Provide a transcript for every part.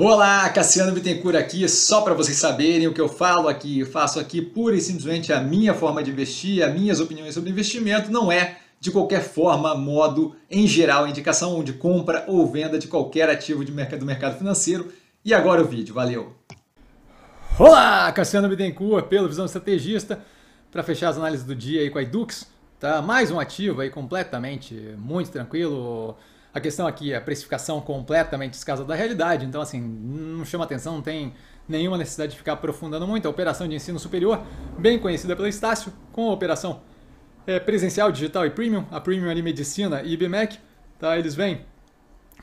Olá, Cassiano Bittencourt aqui, só para vocês saberem o que eu falo aqui, eu faço aqui pura e simplesmente a minha forma de investir, as minhas opiniões sobre investimento, não é de qualquer forma, modo, em geral, indicação de compra ou venda de qualquer ativo de mercado, do mercado financeiro. E agora o vídeo, valeu! Olá, Cassiano Bittencourt, pelo Visão Estrategista, para fechar as análises do dia aí com a Edux, tá? Mais um ativo aí completamente, muito tranquilo, a questão aqui é a precificação completamente descasa da realidade, então assim, não chama atenção, não tem nenhuma necessidade de ficar aprofundando muito. A operação de ensino superior, bem conhecida pelo Estácio, com a operação é, presencial, digital e premium, a premium ali medicina e IBMEC, tá? Eles vêm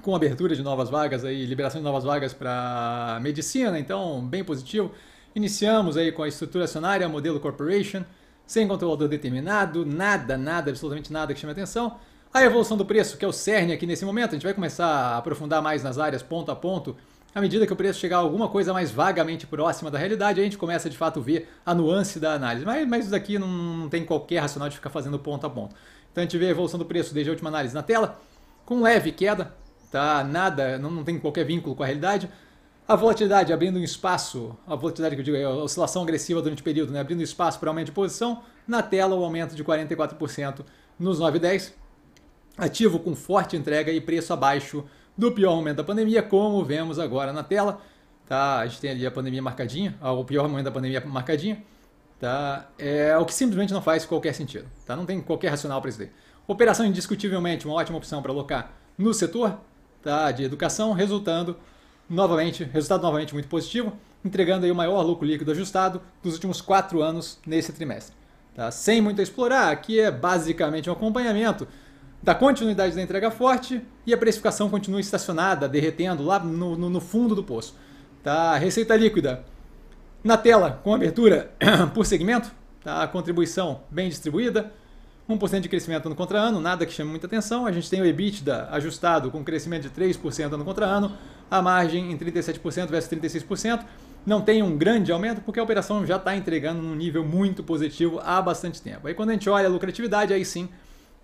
com abertura de novas vagas aí, liberação de novas vagas para medicina, então bem positivo. Iniciamos aí com a estrutura acionária, modelo corporation, sem controlador determinado, nada, nada, absolutamente nada que chame atenção. A evolução do preço, que é o cerne aqui nesse momento, a gente vai começar a aprofundar mais nas áreas ponto a ponto. À medida que o preço chegar a alguma coisa mais vagamente próxima da realidade, a gente começa de fato a ver a nuance da análise. Mas, mas isso daqui não, não tem qualquer racional de ficar fazendo ponto a ponto. Então a gente vê a evolução do preço desde a última análise na tela, com leve queda, tá? Nada, não, não tem qualquer vínculo com a realidade. A volatilidade abrindo um espaço, a volatilidade que eu digo é a oscilação agressiva durante o período, né? abrindo espaço para aumento de posição, na tela o um aumento de 44% nos 910 ativo com forte entrega e preço abaixo do pior momento da pandemia, como vemos agora na tela. Tá? A gente tem ali a pandemia marcadinha, ah, o pior momento da pandemia marcadinha. Tá? É o que simplesmente não faz qualquer sentido. Tá? Não tem qualquer racional para isso daí. Operação indiscutivelmente uma ótima opção para alocar no setor tá? de educação, resultando novamente, resultado novamente muito positivo, entregando aí o maior lucro líquido ajustado dos últimos quatro anos nesse trimestre. Tá? Sem muito a explorar, aqui é basicamente um acompanhamento dá continuidade da entrega forte e a precificação continua estacionada, derretendo lá no, no, no fundo do poço. Tá? Receita líquida na tela com abertura por segmento, tá? a contribuição bem distribuída, 1% de crescimento ano contra ano, nada que chame muita atenção. A gente tem o EBITDA ajustado com crescimento de 3% ano contra ano, a margem em 37% versus 36%. Não tem um grande aumento porque a operação já está entregando num nível muito positivo há bastante tempo. Aí quando a gente olha a lucratividade, aí sim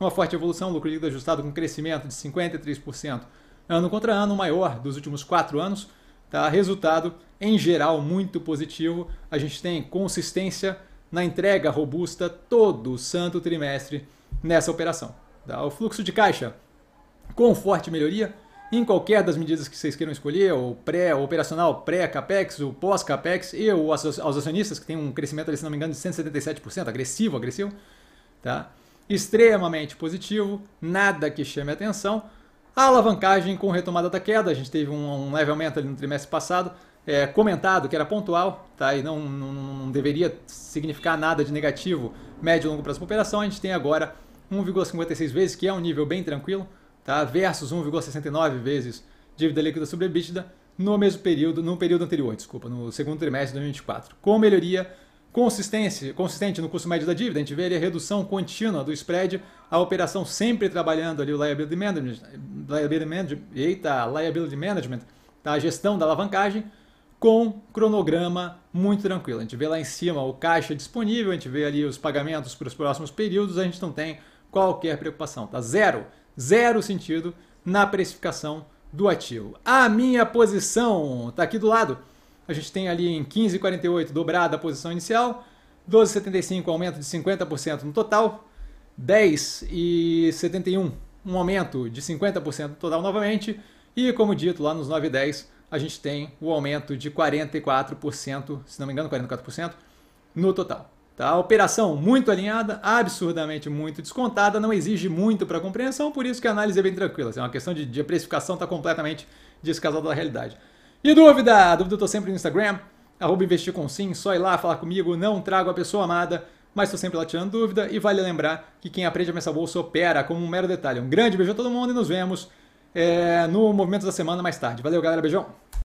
uma forte evolução, lucro líquido ajustado com crescimento de 53% ano contra ano, maior dos últimos quatro anos. Tá? Resultado, em geral, muito positivo. A gente tem consistência na entrega robusta todo o santo trimestre nessa operação. Tá? O fluxo de caixa com forte melhoria em qualquer das medidas que vocês queiram escolher, o pré, operacional pré-capex, o pós-capex e os acionistas que tem um crescimento, ali, se não me engano, de 177%, agressivo, agressivo, tá? extremamente positivo, nada que chame atenção. A alavancagem com retomada da queda, a gente teve um, um leve aumento ali no trimestre passado, é, comentado que era pontual, tá? E não, não, não deveria significar nada de negativo médio e longo prazo para operação. A gente tem agora 1,56 vezes, que é um nível bem tranquilo, tá? Versus 1,69 vezes dívida líquida sobre EBITDA no mesmo período, no período anterior, desculpa, no segundo trimestre de 2024, com melhoria consistente, consistente no custo médio da dívida. A gente vê ali a redução contínua do spread, a operação sempre trabalhando ali o liability management, liability management, eita, liability management tá? a gestão da alavancagem, com cronograma muito tranquilo. A gente vê lá em cima o caixa disponível, a gente vê ali os pagamentos para os próximos períodos, a gente não tem qualquer preocupação. Tá zero, zero sentido na precificação do ativo. A minha posição está aqui do lado a gente tem ali em 15,48 dobrada a posição inicial, 12,75 aumento de 50% no total, 10,71 um aumento de 50% no total novamente, e como dito lá nos 9,10 a gente tem o aumento de 44%, se não me engano 44%, no total. Tá? A operação muito alinhada, absurdamente muito descontada, não exige muito para compreensão, por isso que a análise é bem tranquila. Assim, é uma questão de, de precificação, está completamente descasada da realidade. E dúvida? Dúvida eu tô sempre no Instagram, arroba investir com sim, só ir lá falar comigo, não trago a pessoa amada, mas tô sempre lá tirando dúvida e vale lembrar que quem aprende a mesa bolsa opera como um mero detalhe. Um grande beijo a todo mundo e nos vemos é, no movimento da Semana mais tarde. Valeu galera, beijão!